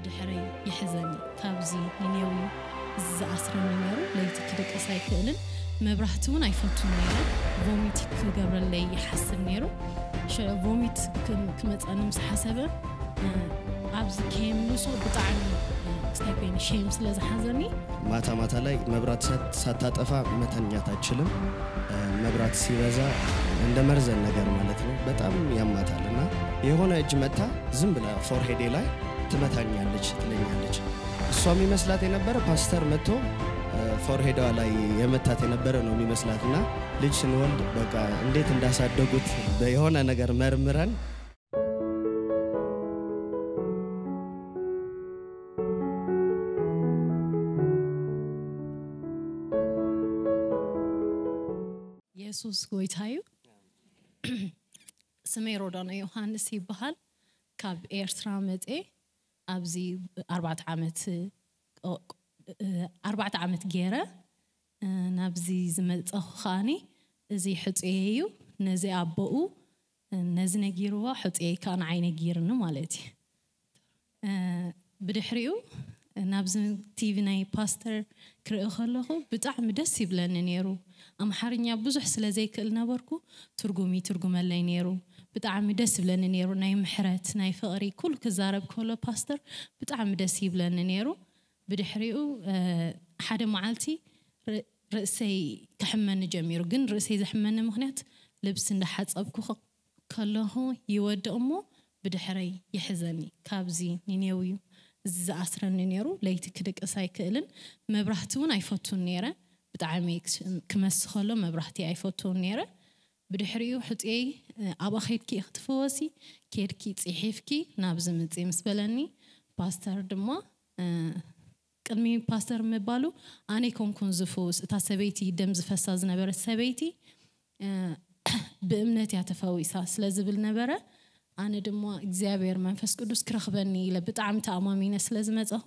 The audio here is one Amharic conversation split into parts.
ብድሕሪ ይሕዘኒ ካብዚ ንነዊ ዝኣስረ ነበሩ ለይቲ ክደቀስ ኣይክእልን መብራህቲ እውን ኣይፈቱን ነይረ ቮሚት ክገብረለይ ይሓስብ ነይሩ ቮሚት ክመፀኒ ምስ ሓሰበ ኣብዚ ከየምልሶ ብጣዕሚ ክስታይ ኮይኑ ሸም ስለ ዝሓዘኒ ማታ ማታ ላይ መብራት ሳታጠፋ መተኛት አችልም። መብራት ሲበዛ እንደ መርዘን ነገር ማለት ነው። በጣም ያማታል እና የሆነ እጅ መታ ዝም ብላ ፎርሄዴ ላይ ትመታኛለች ትለኛለች። እሷም ይመስላት የነበረ ፓስተር መጥቶ ፎርሄዷ ላይ የመታት የነበረ ነው የሚመስላት እና ልጅ ስንወልድ በቃ እንዴት እንዳሳደጉት የሆነ ነገር መርምረን ኢየሱስ ጎይታዩ ስሜ ነው ዮሐንስ ይባሃል። ካብ ኤርትራ መጤ ኣብዚ ኣርባዕተ ዓመት ኣርባዕተ ዓመት ገይረ ናብዚ ዝመፀኹ ከዓኒ እዚ ሕፅየ እዩ ነዚ ኣቦኡ ነዚ ነጊርዎ ሕፅየ ከዓ ንዓይ ነጊርኒ ማለት እዩ ብድሕሪኡ ናብዚ ቲቪ ናይ ፓስተር ክርኢ ከለኹ ብጣዕሚ ደስ ይብለኒ ነይሩ ኣምሓርኛ ብዙሕ ስለ ዘይክእል ነበርኩ ትርጉሚ ትርጉመለይ ነይሩ ብጣዕሚ ደስ ይብለኒ ነይሩ ናይ ምሕረት ናይ ፍቕሪ ኩሉ ክዛረብ ከሎ ፓስተር ብጣዕሚ ደስ ይብለኒ ነይሩ ብድሕሪኡ ሓደ መዓልቲ ርእሰይ ክሕመኒ ጀሚሩ ግን ርእሰይ ዘሕመኒ ምክንያት ልብሲ እንዳሓፀብኩ ከለኹ ይወድቕ እሞ ብድሕረይ ይሕዘኒ ካብዚ ንኔው እዩ እዚ ዝኣስረኒ ነይሩ ለይቲ ክድቅስ ኣይክእልን መብራህቲ እውን ኣይፈቱን ነይረ ብጣዕሚ ክመስ ከሎ መብራህቲ ኣይፈቱን ነይረ ብድሕሪኡ ሕፅይ ኣባ ከይድኪ ክትፈወሲ ከድኪ ፅሒፍኪ ናብዚ ምፅእ ምስ በለኒ ፓስተር ድማ ቅድሚ ፓስተር ምባሉ ኣነ ኮንኩን ዝፍውስ እታ ሰበይቲ ደም ዝፈሳ ዝነበረ ሰበይቲ ብእምነት እያ ተፈዊሳ ስለ ዝብል ነበረ ኣነ ድማ እግዚኣብሔር መንፈስ ቅዱስ ክረኽበኒ ኢለ ብጣዕሚ ተኣማሚነ ስለ ዝመፀኹ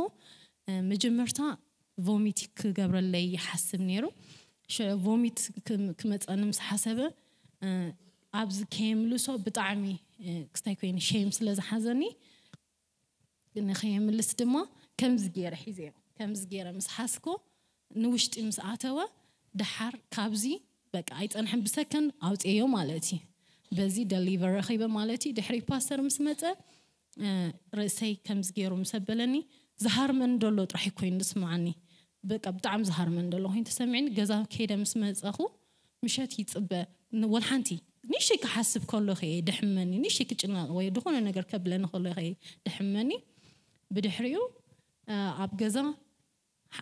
መጀመርታ ቮሚት ክገብረለይ ይሓስብ ነይሩ ቮሚት ክመፀኒ ምስ ሓሰበ ኣብዚ ከየምልሶ ብጣዕሚ ክስታይ ኮይኑ ሸም ስለ ዝሓዘኒ ንኸየምልስ ድማ ከምዚ ገይረ ሒዘዮ ከምዚ ገይረ ምስ ሓስኮ ንውሽጢ ምስ ኣተወ ድሓር ካብዚ በቃ ኣይፀንሐን ብሰከንድ ኣውፅዮ ማለት እዩ በዚ ደሊቨር ረኺበ ማለት እዩ ድሕሪ ፓስተር ምስ መፀ ርእሰይ ከምዚ ገይሩ ምስ ኣበለኒ ዝሃርመን ደሎ ጥራሕ ኮይኑ ዝስማዓኒ በቃ ብጣዕሚ ዝሃርመን ደሎ ኮይኑ ተሰሚዕኒ ገዛ ከይደ ምስ መፀኹ ምሸት ይፅበ ول حنتي نيشك حسب كل خي دحمني نيشك جنا ويدخون نجر كبلن كل خي دحمني بدحريو أبجزا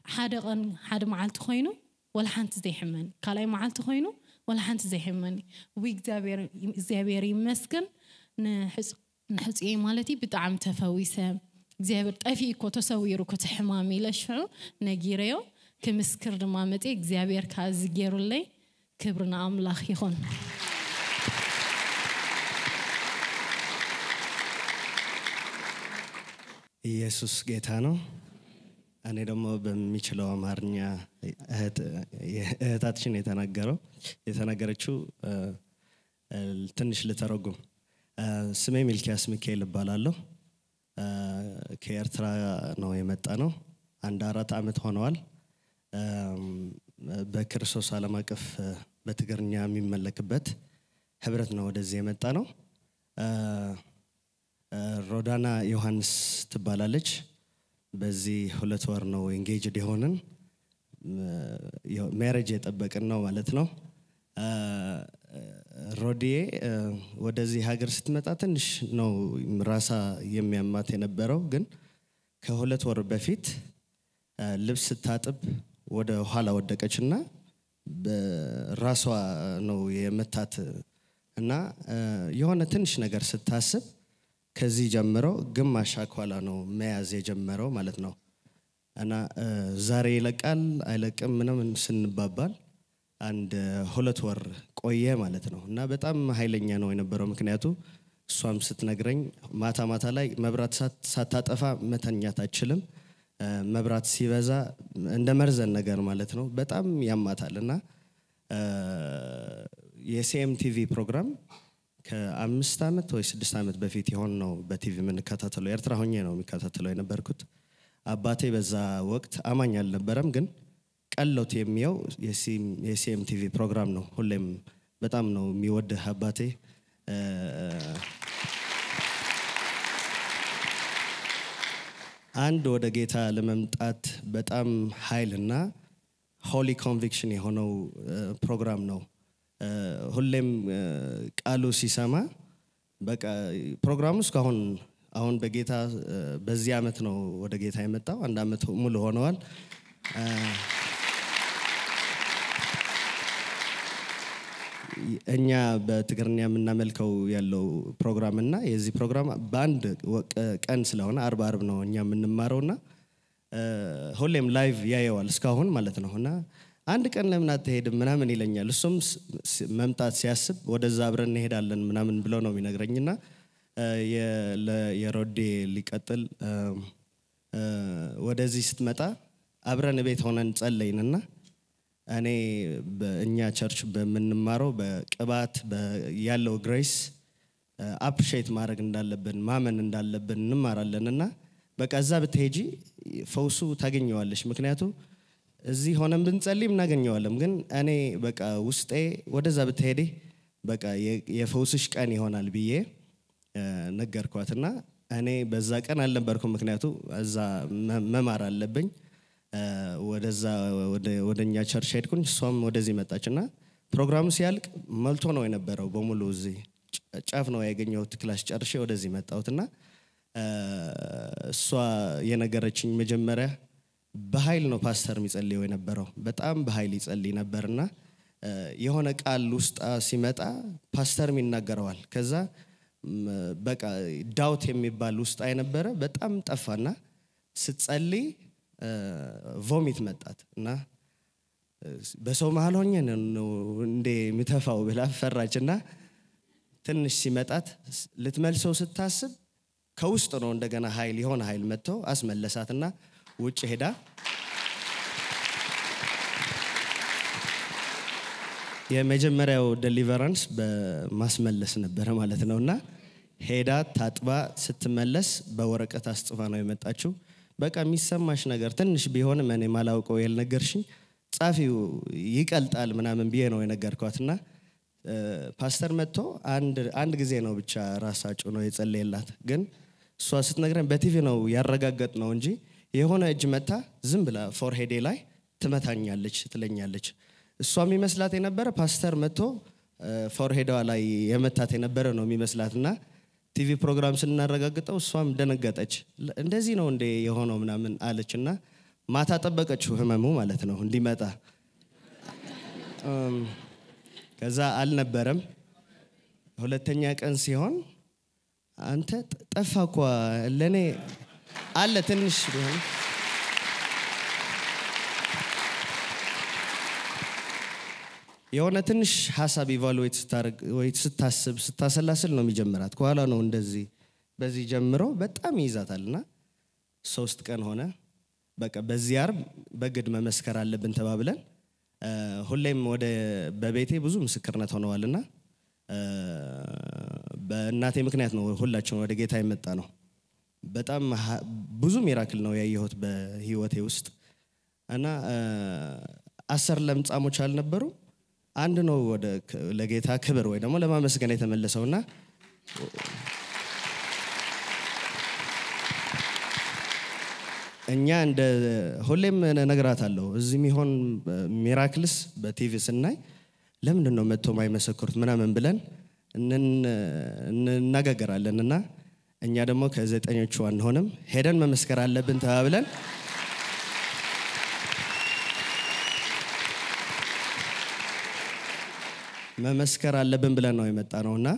حد قن حد معلت خينو ولا حنت زي حمن كلاي معلت خينو ولا حنت زي حمني ويك زابير زابير يمسكن نحس نحس إيه مالتي بدعم تفويسة زابير تفي كتو سويرو كتو حمامي لشفعو نجيريو كمسكر دمامتي زابير كاز جيرولي ክብር ንኣምላኽ ይኹን ኢየሱስ ጌታ ነው እኔ ደግሞ በሚችለው አማርኛ እህታችን የተናገረው የተናገረችው ትንሽ ልተረጉም ስሜ ሚልኪያስ ሚካኤል እባላለሁ ከኤርትራ ነው የመጣ ነው አንድ አራት አመት ሆነዋል በክርስቶስ አለም አቀፍ በትግርኛ የሚመለክበት ህብረት ነው ወደዚህ የመጣ ነው። ሮዳና ዮሐንስ ትባላለች። በዚህ ሁለት ወር ነው ኤንጌጅድ የሆንን ሜሬጅ የጠበቅን ነው ማለት ነው። ሮዲዬ ወደዚህ ሀገር ስትመጣ ትንሽ ነው ራሳ የሚያማት የነበረው፣ ግን ከሁለት ወር በፊት ልብስ ስታጥብ ወደ ኋላ ወደቀችና በራሷ ነው የመታት እና የሆነ ትንሽ ነገር ስታስብ ከዚህ ጀምረው ግማሽ አኳላ ነው መያዝ የጀመረው ማለት ነው እና ዛሬ ይለቃል አይለቅም ምንም ስንባባል አንድ ሁለት ወር ቆየ ማለት ነው እና በጣም ሀይለኛ ነው የነበረው ምክንያቱ እሷም ስትነግረኝ ማታ ማታ ላይ መብራት ሳታጠፋ መተኛት አችልም መብራት ሲበዛ እንደ መርዘን ነገር ማለት ነው። በጣም ያማታል እና የሲኤምቲቪ ፕሮግራም ከአምስት ዓመት ወይ ስድስት ዓመት በፊት የሆን ነው በቲቪ የምንከታተለው። ኤርትራ ሆኜ ነው የሚከታተለው የነበርኩት። አባቴ በዛ ወቅት አማኝ አልነበረም፣ ግን ቀለውት የሚየው የሲኤምቲቪ ፕሮግራም ነው። ሁሌም በጣም ነው የሚወድህ አባቴ። አንድ ወደ ጌታ ለመምጣት በጣም እና ሆሊ ኮንቪክሽን የሆነው ፕሮግራም ነው። ሁሌም ቃሉ ሲሰማ በቃ ፕሮግራሙ እስካሁን አሁን በጌታ በዚህ አመት ነው ወደ ጌታ የመጣው። አንድ አመት ሙሉ ሆነዋል። እኛ በትግርኛ የምናመልከው ያለው ፕሮግራም እና የዚህ ፕሮግራም በአንድ ቀን ስለሆነ አርብ አርብ ነው እኛ የምንማረው እና ሁሌም ላይቭ ያየዋል እስካሁን ማለት ነው እና አንድ ቀን ለምን አትሄድም ምናምን ይለኛል። እሱም መምጣት ሲያስብ ወደዛ አብረን እንሄዳለን ምናምን ብለው ነው ና የሮዴ ሊቀጥል ወደዚህ ስትመጣ አብረን ቤት ሆነን ጸለይንና እኔ በእኛ ቸርች በምንማረው በቅባት ያለው ግሬስ አፕሪሼት ማድረግ እንዳለብን ማመን እንዳለብን እንማራለን እና በቃ እዛ ብትሄጂ ፈውሱ ታገኘዋለች ምክንያቱም እዚህ ሆነን ብንጸልይ እናገኘዋለም። ግን እኔ በቃ ውስጤ ወደዛ ብትሄዴ በቃ የፈውስሽ ቀን ይሆናል ብዬ ነገርኳትና እኔ በዛ ቀን አልነበርኩ ምክንያቱ እዛ መማር አለብኝ። ወደዛ ወደ እኛ ቸርች ሄድኩኝ። እሷም ወደዚህ መጣች እና ፕሮግራሙ ሲያልቅ መልቶ ነው የነበረው በሙሉ እዚህ ጫፍ ነው ያገኘሁት። ክላስ ጨርሼ ወደዚህ መጣሁት እና እሷ የነገረችኝ መጀመሪያ በኃይል ነው ፓስተር የሚጸልየው የነበረው። በጣም በኃይል ይጸልይ ነበርና የሆነ ቃል ውስጣ ሲመጣ ፓስተርም ይናገረዋል። ከዛ በቃ ዳውት የሚባል ውስጥ የነበረ በጣም ጠፋና ስትጸልይ ቮሚት መጣት እና በሰው መሀል ሆኜ ነው እንዴ ምተፋው ብላ ፈራች እና ትንሽ ሲመጣት ልትመልሰው ስታስብ ከውስጥ ነው እንደገና ኃይል የሆነ ኃይል መጥተው አስመለሳትና ውጭ ሄዳ የመጀመሪያው ደሊቨራንስ በማስመለስ ነበረ ማለት ነው እና ሄዳ ታጥባ ስትመለስ በወረቀት አስጽፋ ነው የመጣችው። በቃ የሚሰማሽ ነገር ትንሽ ቢሆንም እኔ ማላውቀው ያልነገርሽኝ ጻፊው ይቀልጣል ምናምን ብዬ ነው የነገርኳት እና ፓስተር መጥቶ አንድ ጊዜ ነው ብቻ ራሳጩ ነው የጸለየላት። ግን እሷ ስትነግረን በቲቪ ነው ያረጋገጥ ነው እንጂ የሆነ እጅ መታ ዝም ብላ ፎርሄዴ ላይ ትመታኛለች፣ ትለኛለች። እሷ የሚመስላት የነበረ ፓስተር መጥቶ ፎርሄዳዋ ላይ የመታት የነበረ ነው የሚመስላት እና ቲቪ ፕሮግራም ስናረጋግጠው እሷም ደነገጠች። እንደዚህ ነው እንዴ የሆነው ምናምን አለች እና ማታ ጠበቀችው ህመሙ ማለት ነው እንዲመጣ። ከዛ አልነበረም። ሁለተኛ ቀን ሲሆን አንተ ጠፋ ኳ ለእኔ አለ ትንሽ ቢሆን የሆነ ትንሽ ሀሳብ ኢቫሉዌት ስታደርግ ወይ ስታስብ ስታሰላስል ነው የሚጀምራት። ከኋላ ነው እንደዚህ በዚህ ጀምሮ በጣም ይይዛታል እና ሶስት ቀን ሆነ። በቃ በዚህ አርብ በግድ መመስከር አለብን ተባብለን ሁሌም ወደ በቤቴ ብዙ ምስክርነት ሆነዋል እና በእናቴ ምክንያት ነው ሁላችን ወደ ጌታ የመጣ ነው። በጣም ብዙ ሚራክል ነው ያየሁት በህይወቴ ውስጥ እና አስር ለምጻሞች አልነበሩም አንድ ነው ወደ ለጌታ ክብር ወይ ደግሞ ለማመስገን የተመለሰውና እኛ እንደ ሁሌም አለው እዚህ ሚሆን ሚራክልስ በቲቪ ስናይ ለምንድን ነው መጥቶ ማይመሰክሩት ምናምን ብለን እንነጋገራለን እና እኛ ደግሞ ከዘጠኞቹ አንሆንም ሄደን መመስከር አለብን ተባብለን መመስከር አለብን ብለን ነው የመጣ ነው እና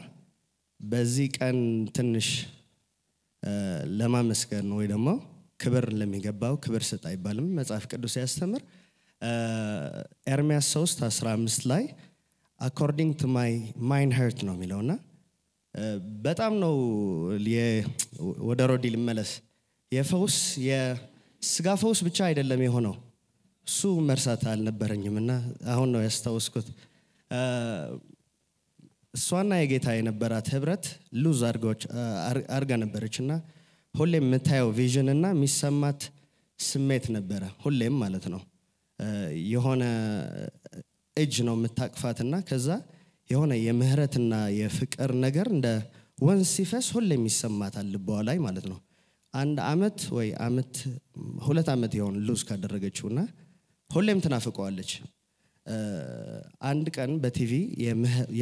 በዚህ ቀን ትንሽ ለማመስገን ወይ ደግሞ ክብር ለሚገባው ክብር ስጥ አይባልም መጽሐፍ ቅዱስ ያስተምር ኤርሚያስ 3 15 ላይ አኮርዲንግ ቱ ማይ ማይን ሄርት ነው የሚለውና በጣም ነው ወደ ሮዲ ልመለስ የፈውስ የስጋ ፈውስ ብቻ አይደለም የሆነው እሱ መርሳት አልነበረኝም እና አሁን ነው ያስታወስኩት እሷና የጌታ የነበራት ህብረት ሉዝ አርጋ ነበረች እና ሁሌም የምታየው ቪዥን እና የሚሰማት ስሜት ነበረ ሁሌም ማለት ነው የሆነ እጅ ነው እና ከዛ የሆነ የምህረትና የፍቅር ነገር እንደ ወንዝ ሲፈስ ሁሌም የሚሰማት አልበዋ ላይ ማለት ነው አንድ አመት ወይ አመት ሁለት አመት የሆን ሉዝ ካደረገችውና ሁሌም ትናፍቀዋለች አንድ ቀን በቲቪ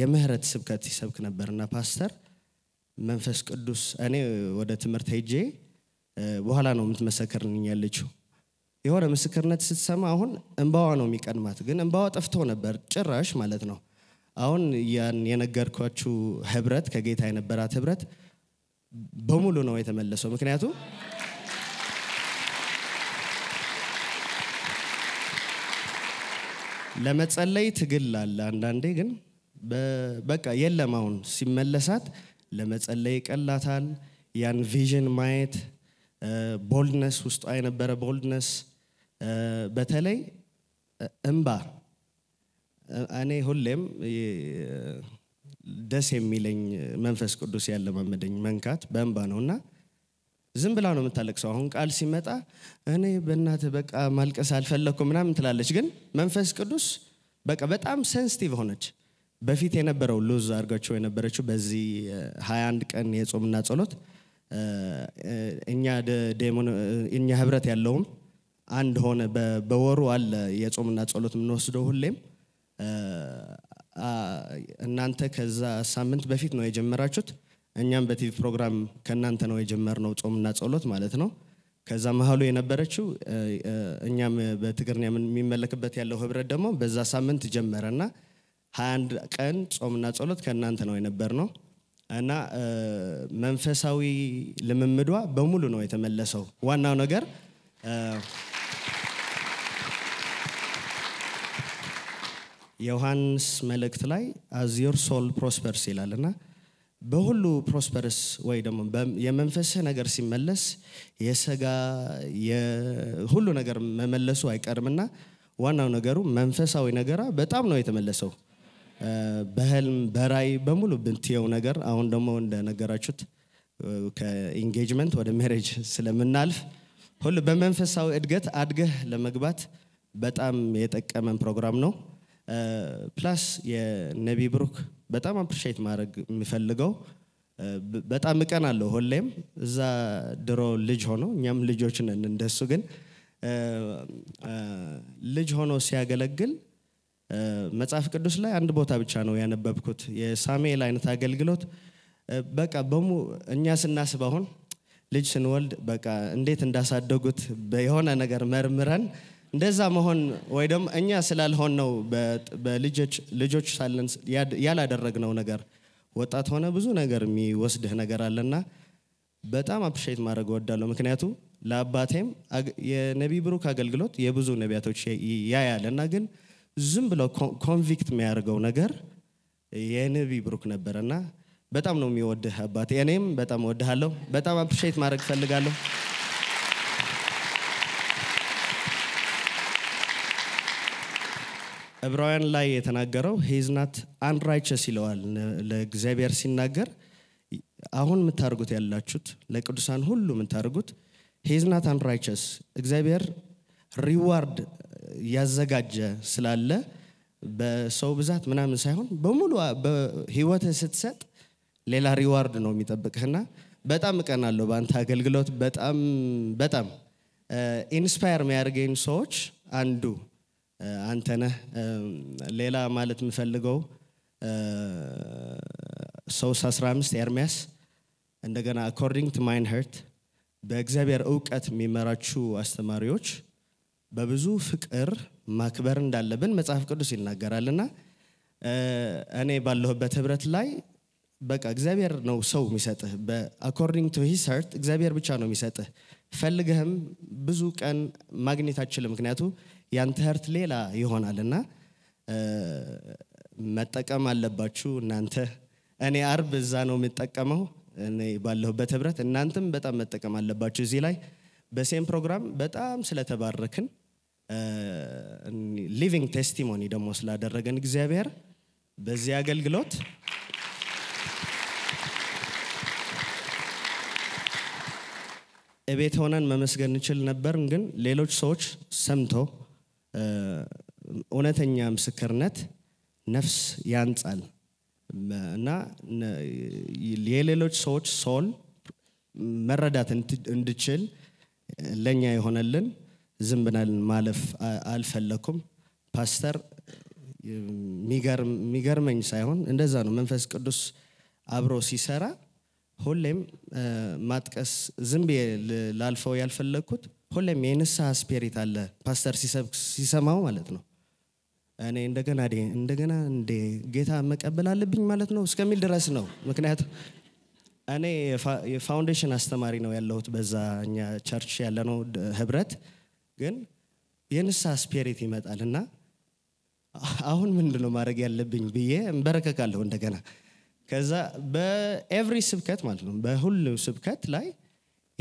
የምህረት ስብከት ሲሰብክ ነበርና ፓስተር መንፈስ ቅዱስ እኔ ወደ ትምህርት ሄጄ በኋላ ነው የምትመሰክርልኝ ያለችው። የሆነ ምስክርነት ስትሰማ አሁን እንባዋ ነው የሚቀድማት፣ ግን እንባዋ ጠፍቶ ነበር ጭራሽ ማለት ነው። አሁን ያን የነገርኳችሁ ህብረት ከጌታ የነበራት ህብረት በሙሉ ነው የተመለሰው። ምክንያቱም ለመጸለይ ትግል አለ። አንዳንዴ ግን በቃ የለም። አሁን ሲመለሳት ለመጸለይ ይቀላታል። ያን ቪዥን ማየት ቦልድነስ ውስጧ የነበረ ቦልድነስ በተለይ እምባ እኔ ሁሌም ደስ የሚለኝ መንፈስ ቅዱስ ያለማመደኝ መንካት በእንባ ነው እና ዝም ብላ ነው የምታለቅሰው። አሁን ቃል ሲመጣ እኔ በእናት በቃ ማልቀስ አልፈለግኩ ምናምን ትላለች። ግን መንፈስ ቅዱስ በቃ በጣም ሴንስቲቭ ሆነች። በፊት የነበረው ሉዝ አድርጋቸው የነበረችው በዚህ 21 ቀን የጾምና ጸሎት እኛ ህብረት ያለውም አንድ ሆነ በወሩ አለ የጾምና ጸሎት የምንወስደው ሁሌም እናንተ ከዛ ሳምንት በፊት ነው የጀመራችሁት። እኛም በቲቪ ፕሮግራም ከእናንተ ነው የጀመርነው ጾምና ጸሎት ማለት ነው። ከዛ መሀሉ የነበረችው እኛም በትግርኛ የሚመለክበት ያለው ህብረት ደግሞ በዛ ሳምንት እና ሀያ አንድ ቀን ጾምና ጸሎት ከእናንተ ነው የነበር ነው እና መንፈሳዊ ልምምዷ በሙሉ ነው የተመለሰው። ዋናው ነገር ዮሐንስ መልእክት ላይ አዝ ዮር ሶል ፕሮስፐርስ ይላል እና በሁሉ ፕሮስፐርስ ወይ ደግሞ የመንፈስህ ነገር ሲመለስ የሰጋ ሁሉ ነገር መመለሱ አይቀርምና ዋናው ነገሩ መንፈሳዊ ነገራ በጣም ነው የተመለሰው። በህልም በራይ በሙሉ ብንትየው ነገር አሁን ደግሞ እንደነገራችሁት ከኢንጌጅመንት ወደ ሜሬጅ ስለምናልፍ ሁሉ በመንፈሳዊ እድገት አድገህ ለመግባት በጣም የጠቀመን ፕሮግራም ነው። ፕላስ የነቢ ብሩክ በጣም አፕሪሼት ማድረግ የሚፈልገው በጣም እቀን አለው ሁሌም እዛ ድሮ ልጅ ሆኖ እኛም ልጆች ነን እንደሱ ግን ልጅ ሆኖ ሲያገለግል መጽሐፍ ቅዱስ ላይ አንድ ቦታ ብቻ ነው ያነበብኩት የሳሙኤል አይነት አገልግሎት በቃ በሙ እኛ ስናስብ አሁን ልጅ ስንወልድ በቃ እንዴት እንዳሳደጉት የሆነ ነገር መርምረን እንደዛ መሆን ወይ ደግሞ እኛ ስላልሆን ነው በልጆች ሳለን ያላደረግነው ነገር ወጣት ሆነ ብዙ ነገር የሚወስድህ ነገር አለና በጣም አፕሪሼት ማድረግ እወዳለሁ። ምክንያቱ ለአባቴም የነቢ ብሩክ አገልግሎት የብዙ ነቢያቶች ያያል እና ግን ዝም ብለው ኮንቪክት የሚያደርገው ነገር የነቢ ብሩክ ነበር እና በጣም ነው የሚወድህ አባቴ። እኔም በጣም እወድሃለሁ። በጣም አፕሪሼት ማድረግ እፈልጋለሁ። ዕብራውያን ላይ የተናገረው ሄዝናት አንራይቸስ ይለዋል ለእግዚአብሔር ሲናገር አሁን የምታደርጉት ያላችሁት ለቅዱሳን ሁሉ የምታደርጉት ሄዝናት አንራይቸስ እግዚአብሔር ሪዋርድ ያዘጋጀ ስላለ በሰው ብዛት ምናምን ሳይሆን በሙሉ በህይወት ስትሰጥ ሌላ ሪዋርድ ነው የሚጠብቅህና በጣም እቀናለሁ በአንተ አገልግሎት በጣም በጣም ኢንስፓየር የሚያደርገኝ ሰዎች አንዱ አንተነ ሌላ ማለት የምፈልገው ሰውስ 15 ኤርሚያስ እንደገና አኮርዲንግ ቱ ማይን ሄርት በእግዚአብሔር እውቀት የሚመራችሁ አስተማሪዎች በብዙ ፍቅር ማክበር እንዳለብን መጽሐፍ ቅዱስ ይናገራልና እኔ ባለሁበት ህብረት ላይ በቃ እግዚአብሔር ነው ሰው የሚሰጥህ። በአኮርዲንግ ቱ ሂስ ሄርት እግዚአብሔር ብቻ ነው የሚሰጥህ። ፈልገህም ብዙ ቀን ማግኘት አችልም። ምክንያቱ ያንተ ህርት ሌላ ይሆናል እና መጠቀም አለባችሁ እናንተ። እኔ አርብ እዛ ነው የምጠቀመው እኔ ባለሁበት ህብረት፣ እናንተም በጣም መጠቀም አለባችሁ። እዚህ ላይ በሴም ፕሮግራም በጣም ስለተባረክን ሊቪንግ ቴስቲሞኒ ደግሞ ስላደረገን እግዚአብሔር በዚህ አገልግሎት እቤት ሆነን መመስገን እንችል ነበርን፣ ግን ሌሎች ሰዎች ሰምተው እውነተኛ ምስክርነት ነፍስ ያንጻል እና የሌሎች ሰዎች ሶል መረዳት እንድችል ለእኛ የሆነልን ዝም ብለን ማለፍ አልፈለኩም። ፓስተር የሚገርመኝ ሳይሆን እንደዛ ነው። መንፈስ ቅዱስ አብሮ ሲሰራ ሁሌም ማጥቀስ ዝም ብዬ ላልፈው ያልፈለግኩት ሁሌም የንሳ ስፒሪት አለ ፓስተር ሲሰማው ማለት ነው እኔ እንደገና እንደገና እንዴ ጌታ መቀበል አለብኝ ማለት ነው እስከሚል ድረስ ነው ምክንያቱም እኔ የፋውንዴሽን አስተማሪ ነው ያለሁት በዛ እኛ ቸርች ያለነው ህብረት ግን የንሳ ስፒሪት ይመጣል እና አሁን ምንድነው ማድረግ ያለብኝ ብዬ እንበረከካለሁ እንደገና ከዛ በኤቭሪ ስብከት ማለት ነው በሁሉ ስብከት ላይ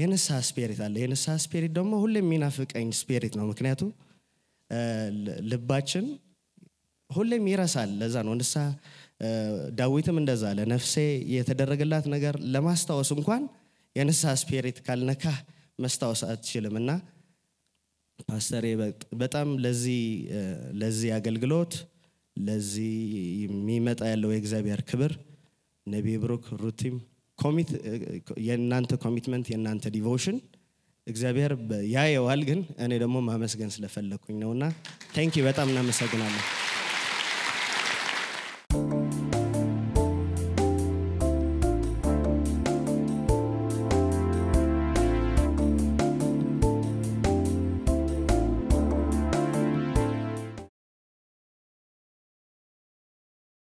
የንስሐ ስፒሪት አለ። የንስሐ ስፒሪት ደግሞ ሁሌ የሚናፍቀኝ ስፒሪት ነው። ምክንያቱም ልባችን ሁሌም ይረሳል። ለዛ ነው ንስሐ ዳዊትም እንደዛ ለነፍሴ የተደረገላት ነገር ለማስታወስ እንኳን የንስሐ ስፒሪት ካልነካህ መስታወስ አትችልም እና ፓስተሬ በጣም ለዚህ ለዚህ አገልግሎት ለዚህ የሚመጣ ያለው የእግዚአብሔር ክብር ነቢይ ብሩክ ሩቲም Eh, የእናንተ ኮሚትመንት የእናንተ ዲቮሽን እግዚአብሔር ያየዋል። ግን እኔ ደግሞ ማመስገን ስለፈለግኩኝ ነውና ቴንኪ በጣም እናመሰግናለን።